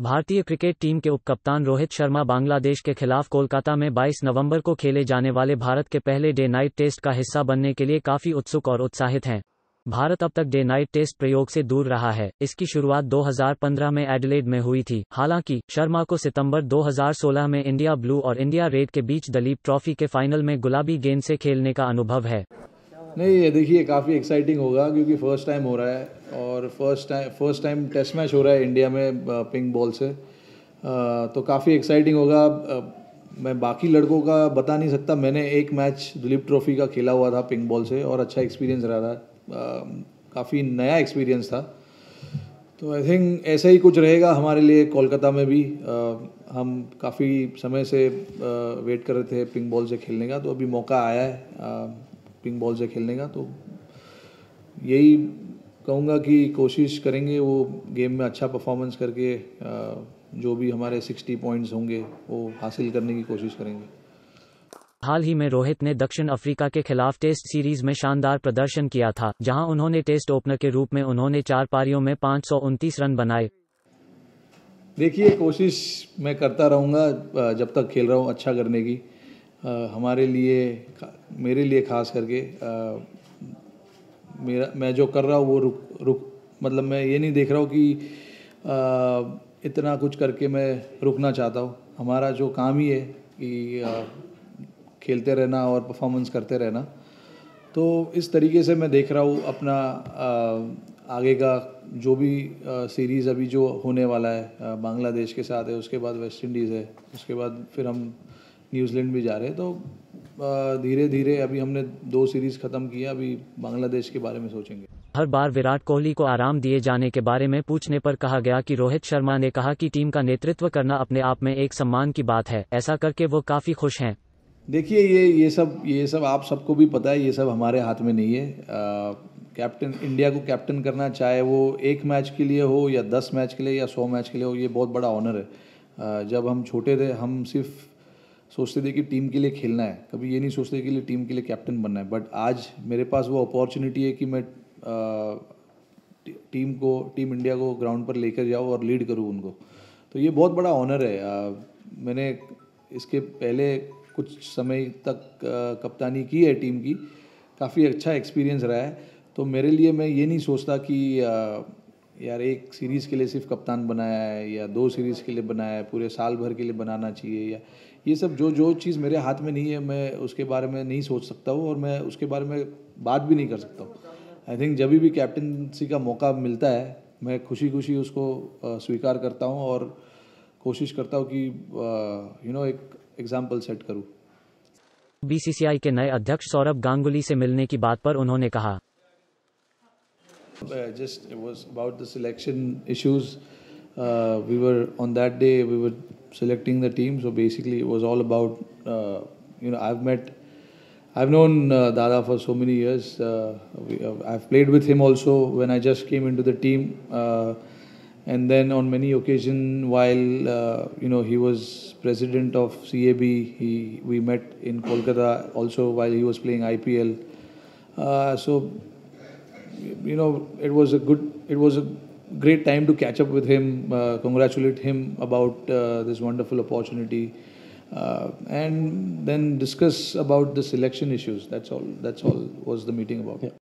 भारतीय cricket team के उपकप्तान रोहित शर्मा बांग्लादेश के खिलाफ कोलकाता में 22 नवंबर को खेले जाने वाले भारत के पहले डे नाइट टेस्ट का हिस्सा बनने के लिए काफी उत्सुक और उत्साहित हैं भारत अब तक डे नाइट टेस्ट प्रयोग से दूर रहा है इसकी शुरुआत 2015 में एडिलेड में हुई थी हालांकि शर्मा को सितंबर 2016 में इंडिया ब्लू और इंडिया रेड के बीच दलीप ट्रॉफी के फाइनल में गुलाबी गेंद से खेलने का अनुभव है नहीं ये देखिए काफ़ी एक्साइटिंग होगा क्योंकि फर्स्ट टाइम हो रहा है और first time first time test match हो रहा है इंडिया में पिंक बॉल से तो काफ़ी एक्साइटिंग होगा मैं बाकी लड़कों का बता नहीं सकता मैंने एक मैच दिलीप ट्रॉफी का खेला हुआ था पिंक बॉल से और अच्छा एक्सपीरियंस रहा था काफ़ी नया एक्सपीरियंस था तो आई थिंक ऐसा ही कुछ रहेगा हमारे लिए कोलकाता में भी आ, हम काफ़ी समय से आ, वेट कर रहे थे पिंक बॉल से खेलने का तो अभी मौका आया है आ, पिंक बॉल से खेलने का तो यही कहूँगा कि कोशिश करेंगे वो गेम में अच्छा परफॉर्मेंस करके जो भी हमारे 60 पॉइंट्स होंगे वो हासिल करने की कोशिश करेंगे हाल ही में रोहित ने दक्षिण अफ्रीका के खिलाफ टेस्ट सीरीज में शानदार प्रदर्शन किया था जहां उन्होंने टेस्ट ओपनर के रूप में उन्होंने चार पारियों में पाँच रन बनाए देखिए कोशिश मैं करता रहूँगा जब तक खेल रहा हूँ अच्छा करने की हमारे लिए मेरे लिए खास करके मेरा मैं जो कर रहा हूँ वो रुक रुक मतलब मैं ये नहीं देख रहा हूँ कि इतना कुछ करके मैं रुकना चाहता हूँ हमारा जो काम ही है कि खेलते रहना और परफॉर्मेंस करते रहना तो इस तरीके से मैं देख रहा हूँ अपना आगे का जो भी सीरीज़ अभी जो होने वाला है बांग्लादेश के साथ है उसके बाद वेस्ट इंडीज़ है उसके बाद फिर हम न्यूजीलैंड भी जा रहे हैं तो धीरे धीरे अभी हमने दो सीरीज खत्म किया अभी बांग्लादेश के बारे में सोचेंगे हर बार विराट कोहली को आराम दिए जाने के बारे में पूछने पर कहा गया कि रोहित शर्मा ने कहा कि टीम का नेतृत्व करना अपने आप में एक सम्मान की बात है ऐसा करके वो काफ़ी खुश हैं देखिए ये ये सब ये सब आप सबको भी पता है ये सब हमारे हाथ में नहीं है कैप्टन इंडिया को कैप्टन करना चाहे वो एक मैच के लिए हो या दस मैच के लिए या सौ मैच के लिए हो ये बहुत बड़ा ऑनर है आ, जब हम छोटे थे हम सिर्फ सोचते थे कि टीम के लिए खेलना है कभी ये नहीं सोचते कि टीम के लिए कैप्टन बनना है बट आज मेरे पास वो अपॉर्चुनिटी है कि मैं टीम को टीम इंडिया को ग्राउंड पर लेकर जाऊँ और लीड करूँ उनको तो ये बहुत बड़ा ऑनर है आ, मैंने इसके पहले कुछ समय तक आ, कप्तानी की है टीम की काफ़ी अच्छा एक्सपीरियंस रहा है तो मेरे लिए मैं ये नहीं सोचता कि आ, यार एक सीरीज़ के लिए सिर्फ कप्तान बनाया है या दो सीरीज़ के लिए बनाया है पूरे साल भर के लिए बनाना चाहिए या ये सब जो जो चीज़ मेरे हाथ में नहीं है मैं उसके बारे में नहीं सोच सकता हूँ और मैं उसके बारे में बात भी नहीं कर सकता हूँ आई थिंक जब भी कैप्टनसी का मौका मिलता है मैं खुशी खुशी उसको स्वीकार करता हूँ और कोशिश करता हूँ कि यू नो एक एग्जाम्पल सेट करूँ बीसीसीआई के नए अध्यक्ष सौरभ गांगुली से मिलने की बात पर उन्होंने कहा Uh, just it was about the selection issues. Uh, we were on that day we were selecting the team, so basically it was all about uh, you know I've met, I've known uh, Dada for so many years. Uh, we, uh, I've played with him also when I just came into the team, and then on many occasions while you know he was president of CAB, he we met in Kolkata also while he was playing IPL. so you know, it was a good, it was a great time to catch up with him, uh, congratulate him about uh, this wonderful opportunity, uh, and then discuss about the selection issues. That's all. That's all was the meeting about. Yeah.